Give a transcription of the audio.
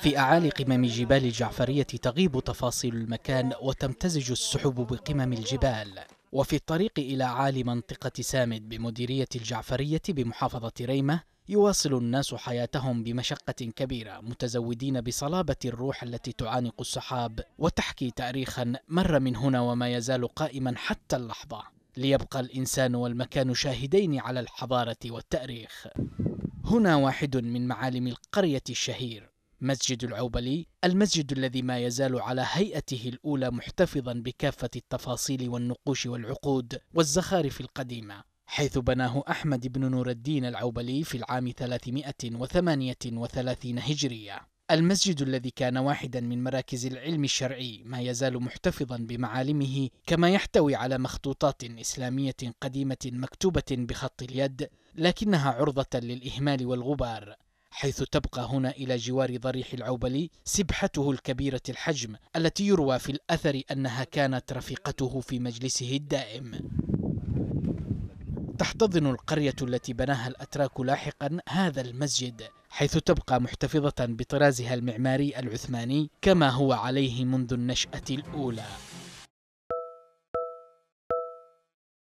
في أعالي قمم جبال الجعفرية تغيب تفاصيل المكان وتمتزج السحب بقمم الجبال وفي الطريق إلى عالي منطقة سامد بمديرية الجعفرية بمحافظة ريمة يواصل الناس حياتهم بمشقة كبيرة متزودين بصلابة الروح التي تعانق السحاب وتحكي تاريخا مر من هنا وما يزال قائما حتى اللحظة ليبقى الإنسان والمكان شاهدين على الحضارة والتاريخ هنا واحد من معالم القرية الشهير مسجد العوبلي المسجد الذي ما يزال على هيئته الأولى محتفظا بكافة التفاصيل والنقوش والعقود والزخارف القديمة حيث بناه أحمد بن نور الدين العوبلي في العام 338 هجرية المسجد الذي كان واحدا من مراكز العلم الشرعي ما يزال محتفظا بمعالمه كما يحتوي على مخطوطات إسلامية قديمة مكتوبة بخط اليد لكنها عرضة للإهمال والغبار حيث تبقى هنا إلى جوار ضريح العوبلي سبحته الكبيرة الحجم التي يروى في الأثر أنها كانت رفيقته في مجلسه الدائم تحتضن القرية التي بناها الأتراك لاحقا هذا المسجد حيث تبقى محتفظة بطرازها المعماري العثماني كما هو عليه منذ النشأة الأولى